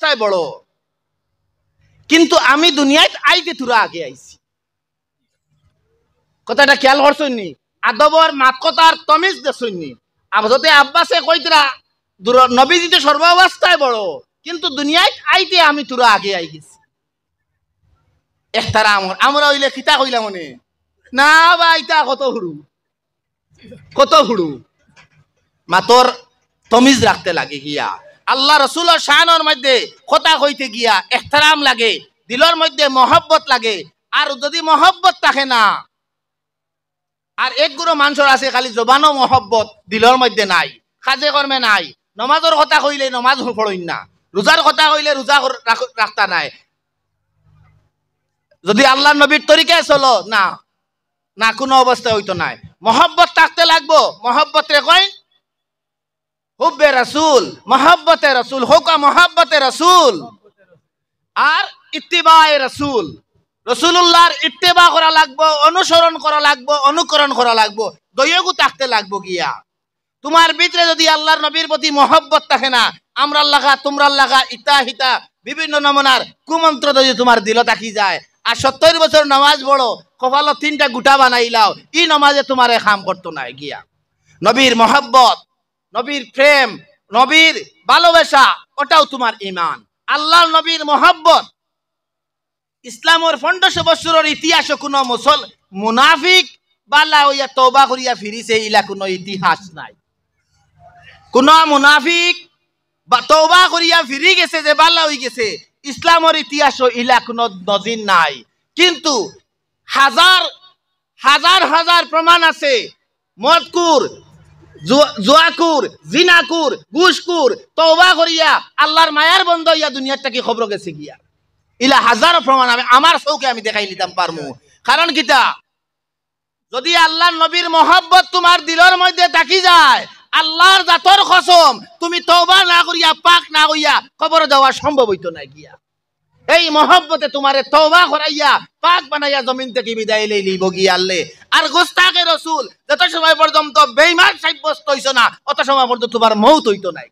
সবটাই বড় কিন্তু আমি দুনিয়ায় আইতে থুরা আগে আইছি কথাটা খেয়াল করছনি আদবর মাত কথার তমিজ দেশনি আবদতে আব্বাসে কইতরা নবীজিতে সর্বাবস্থায় বড় কিন্তু দুনিয়ায় আইতে আমি তুরা আগে আই গেছি একটা আমার আমরা হইলে খিতা কইলাম মনে না বা ইতা কত হুড়ু কত হুড়ু মাতর তমিজ রাখতে লাগে গিয়া আল্লাহ ৰসুলৰ শানৰ মধ্যে খতা হৈতে গিয়া এহতাৰাম লাগে দিলৰ মধ্যে মহব্বত লাগে আৰু যদি মহব্বত থাকে না আৰু এক গুৰু মানুহৰ আছে খালি জবানো মহব্বত দিলৰ মধ্যে নাই সাজে কৰ্মে নাই নমাজৰ কথা কৰিলে নমাজ সুফলৈ না ৰোজাৰ কথা কৰিলে ৰোজা ৰাস্তা নাই যদি আল্লাহ নবীৰ তৰিকাই চল না না কোনো অৱস্থা হয়তো নাই মহব্বত থাকতে লাগব মহব্বতৰে কয় হুব্বে রাসুল মহাব্বতে রাসুল হোকা মহাব্বতে রাসুল আর ইত্তিবায় রাসুল রসুল্লাহর ইত্তেবা করা লাগবো অনুসরণ করা লাগবো অনুকরণ করা লাগবো দৈয়গু থাকতে লাগবো গিয়া তোমার ভিতরে যদি আল্লাহর নবীর প্রতি মহব্বত থাকে না আমরা লাগা তোমরা লাগা ইতা হিতা বিভিন্ন নমুনার কুমন্ত্র যদি তোমার দিল থাকি যায় আর সত্তর বছর নামাজ বড় কপালত তিনটা গুটা বানাইলাও ই নমাজে তোমার খাম করতো না গিয়া নবীর মহব্বত নবীর প্রেম নবীর ভালোবাসা ওটাও তোমার ইমান আল্লাহ নবীর মোহাব্বত ইসলামের ফন্ডস বছরের ইতিহাস কোনো মুসল মুনাফিক বালা হইয়া করিয়া ফিরিছে ইলা ইতিহাস নাই কোন মুনাফিক বা তৌবা করিয়া ফিরি গেছে যে বালা হয়ে গেছে ইসলামের ইতিহাস ইলা কোনো নজির নাই কিন্তু হাজার হাজার হাজার প্রমাণ আছে মতকুর জোয়াকুর জিনাকুর গুসকুর তৌবা করিয়া আল্লাহর মায়ার বন্ধ হইয়া দুনিয়ার টাকি খবর গেছে গিয়া ইলা হাজার প্রমাণ আমি আমার চৌকে আমি দেখাই নিতাম পারমু কারণ কিতা যদি আল্লাহ নবীর মহব্বত তোমার দিলর মধ্যে থাকি যায় আল্লাহর জাতর খসম তুমি তওবা না করিয়া পাক না হইয়া খবর দেওয়া সম্ভব হইতো না গিয়া এই মহব্বতে তোমারে তওবা হরাইয়া পাক বানাইয়া জমিন থেকে বিদায় লই লিব গিয়ালে আর গোস্তাকে রসুল যত সময় পর্যন্ত বেইমান সাব্যস্ত হইছ না অত সময় পর্যন্ত তোমার মৌত হইত নাই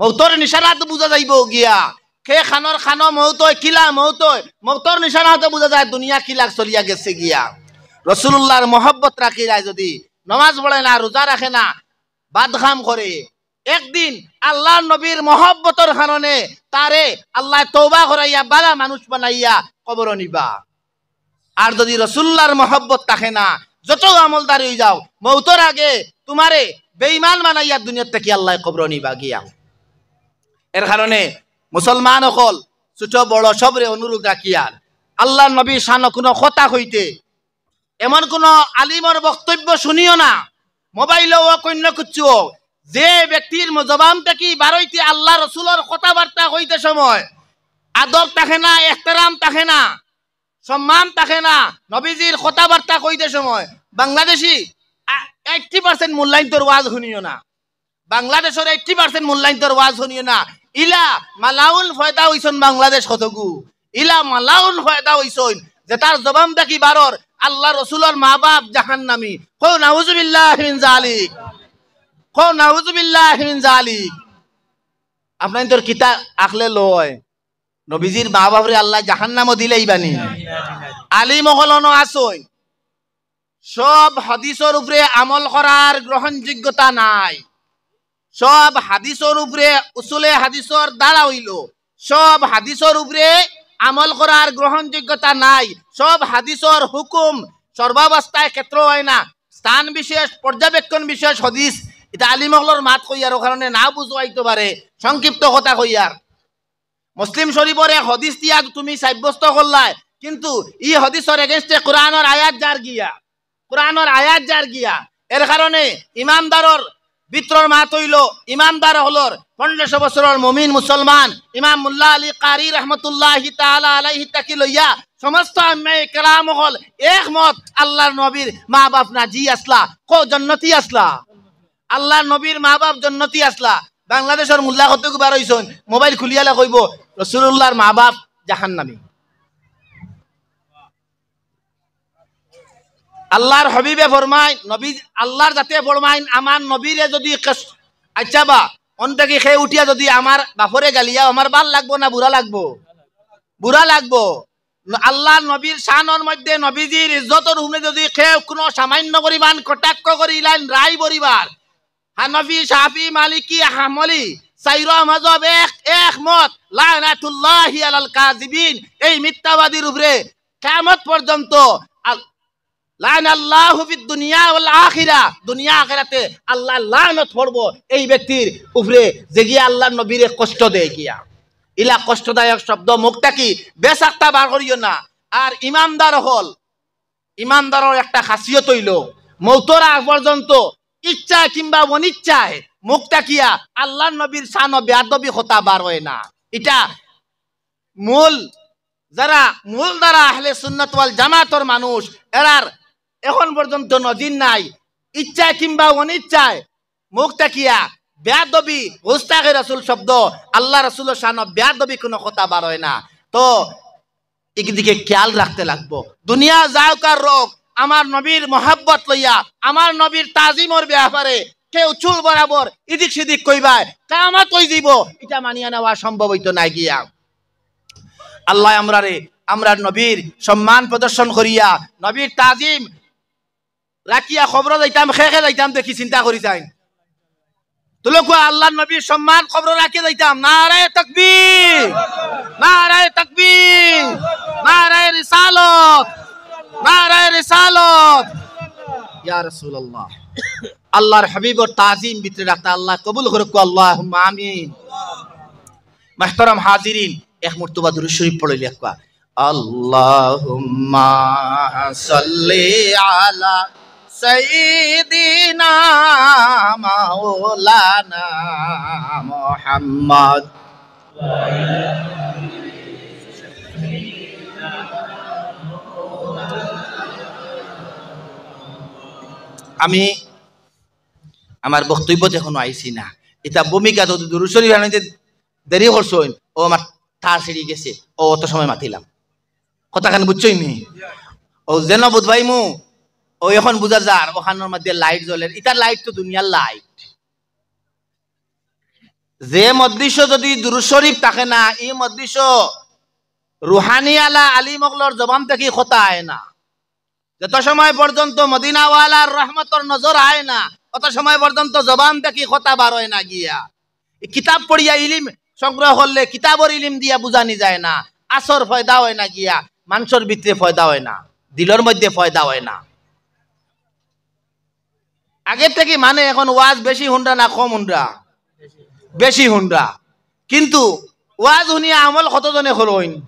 মৌতর নিশানাত বুঝা যাইব গিয়া খে খানর খান মৌত কিলা মৌত মৌতর নিশানাত বুঝা যায় দুনিয়া কিলাক চলিয়া গেছে গিয়া রসুল্লাহর মহব্বত রাখি যায় যদি নমাজ পড়ে না রোজা রাখে না বাদ বাদঘাম করে একদিন আল্লাহ নবীর মহব্বতর হারণে তারে আল্লাহ তৌবা করাইয়া বালা মানুষ বানাইয়া কবর নিবা আর যদি রসুল্লার মহব্বত থাকে না যত আমলদার হয়ে যাও মৌতর আগে তোমারে বেইমান বানাইয়া দুনিয়ার থেকে আল্লাহ কবর নিবা গিয়া এর কারণে মুসলমান অকল ছোট বড় সবরে অনুরোধ রাখিয়ার আল্লাহ নবী শান কোনো কথা হইতে এমন কোনো আলিমর বক্তব্য শুনিও না মোবাইলও অন্য কিছু হোক যে ব্যক্তির জবান থেকে বারোইতে আল্লাহ রসুলের কথাবার্তা হইতে সময় আদর থাকে না এখতারাম থাকে না সম্মান থাকে না নবীজির কথাবার্তা কইতে সময় বাংলাদেশি এইটটি পার্সেন্ট মূল্যায়ন তোর ওয়াজ শুনিও না বাংলাদেশের এইটটি পার্সেন্ট মূল্যায়ন তোর ওয়াজ শুনিও না ইলা মালাউল ফয়দা হইসন বাংলাদেশ কতগু ইলা মালাউল ফয়দা হইসন যে তার জবান দেখি বারর আল্লাহ রসুলের মা বাপ জাহান নামি কৌ নাউজুবিল্লাহ জালিক আপনার তোর কিতা আখলে লয় নবীজির মা বাবরে আল্লাহ জাহান নামও মহলনও আসই সব হাদিসর উপরে আমল করার গ্রহণযোগ্যতা নাই সব হাদিসর উপরে উসুলে হাদিসর দ্বারা হইল সব হাদিসর উপরে আমল করার গ্রহণযোগ্যতা নাই সব হাদিসর হুকুম সর্বাবস্থায় ক্ষেত্র হয় না স্থান বিশেষ পর্যবেক্ষণ বিশেষ হদিস এটা আলিমগলর মাত কইয়ার কারণে না বুঝাইতে পারে সংক্ষিপ্ত কথা কইয়ার মুসলিম শরীফর এক হদিস দিয়া তুমি সাব্যস্ত করলায় কিন্তু ই হদিসর এগেনস্টে কোরআনর আয়াত যার গিয়া কোরআনর আয়াত যার গিয়া এর কারণে ইমামদারর বিত্রর মাত হইল ইমামদার হলর পনেরোশো বছরের মমিন মুসলমান ইমাম মুল্লা আলী কারি রহমতুল্লাহ তালা আলাইহি তাকি লইয়া সমস্ত কালাম হল এক আল্লাহর নবীর মা বাপ না জি আসলা কো জন্নতি আসলা আল্লাহ নবীর মা বাপ জন্নতি আসলা বাংলাদেশের মূল্লা কত বার হয়েছেন মোবাইল খুলিয়ালা কইব রসুল্লাহর মা বাপ জাহান নামী আল্লাহর হবিবে ফরমাইন নবী আল্লাহর যাতে ফরমাইন আমার নবীরে যদি আচ্ছা বা অন্তকে খেয়ে উঠিয়া যদি আমার বাফরে গালিয়া আমার ভাল লাগবো না বুড়া লাগবো বুড়া লাগবো আল্লাহ নবীর শানর মধ্যে নবীজির ইজ্জতর হুমনে যদি খেয়ে কোনো সামান্য পরিমাণ কটাক্ষ করিলেন রায় বরিবার হানফি শাফি মালিকি হামলি সাইরা মাজব এক এক মত লায়নাতুল্লাহি আলাল কাযিবিন এই মিথ্যাবাদীর উপরে কিয়ামত পর্যন্ত লায়নাল্লাহু ফিদ দুনিয়া ওয়াল আখিরা দুনিয়া আখিরাতে আল্লাহ লানত পড়ব এই ব্যক্তির উপরে যে গিয়া আল্লাহর নবীরে কষ্ট দেয় গিয়া ইলা কষ্টদায়ক শব্দ মুখটা কি বেসাক্তা বার করিও না আর ইমানদার হল ইমানদারের একটা খাসিয়ত হইল মৌতর আগ পর্যন্ত ইচ্ছা কিংবা অনিচ্ছায় মুখ তাকিয়া আল্লাহ নবীর সান বেয়াদবি হতা বার হয় না এটা মূল যারা মূল দ্বারা আহলে সুন্নত জামাতর মানুষ এরার এখন পর্যন্ত নজির নাই ইচ্ছা কিংবা অনিচ্ছায় মুখ তাকিয়া বেয়াদবি হুস্তাকে রাসুল শব্দ আল্লাহ রাসুলের সান বেয়াদবি কোনো কথা বার হয় না তো একদিকে খেয়াল রাখতে লাগবো দুনিয়া যাওকার রোগ আমার নবীর মহাব্বত লইয়া আমার নবীর তাজিমর ব্যাপারে কেউ চুল বরাবর ইদিক সিদিক কইবার কামা কই দিব এটা মানিয়া নেওয়া সম্ভব হইতো না গিয়া আল্লাহ আমরা রে আমরা নবীর সম্মান প্রদর্শন করিয়া নবীর তাজিম রাখিয়া খবর যাইতাম খেখে যাইতাম দেখি চিন্তা করি যাই তুলকুয়া আল্লাহ নবীর সম্মান খবর রাখি যাইতাম নারায় তকবীর নারায় তকবীর নারায় রিসালত রেসালত ইয়া রাসূলুল্লাহ আল্লাহর হাবিবর তাজিম ভিতরে রাখতে আল্লাহ কবুল করুক আল্লাহ আমিন মাহতারাম হাজিরিন এক মর্তবা দুরুদ শরীফ পড়ে লেখা আল্লাহুম্মা সাল্লি আলা সাইয়্যিদিনা মাওলানা মুহাম্মদ ওয়া আলা সাইয়্যিদিনা আমি আমার বক্তব্য এখনো আইছি না এটা ভূমিকা তো দুরুশরী আনাইতে দেরি করছো ও আমার তার সিঁড়ি গেছে ও অত সময় মাতিলাম কথাখান বুঝছো মি ও যেন বুধ ভাই মু ও এখন বুঝা যার ওখানোর মধ্যে লাইট জ্বলে ইটার লাইট তো দুনিয়ার লাইট যে মদৃশ্য যদি দুরুশরীফ থাকে না এই মদৃশ্য রুহানি আলা আলিমগলর জবান থেকে খোতা আয় না যত সময় পর্যন্ত মদিনাওয়ালার রহমতর নজর আয় না অত সময় পর্যন্ত জবান দেখি কথা বার হয় না গিয়া কিতাব পড়িয়া ইলিম সংগ্রহ করলে কিতাবর ইলিম দিয়া বুঝানি যায় না আসর ফয়দা হয় না গিয়া মাংসর ভিতরে ফয়দা হয় না দিলর মধ্যে ফয়দা হয় না আগে থেকে মানে এখন ওয়াজ বেশি হুন্ডা না কম হুন্ডা বেশি হুন্ডা কিন্তু ওয়াজ শুনিয়া আমল কতজনে হল হইনি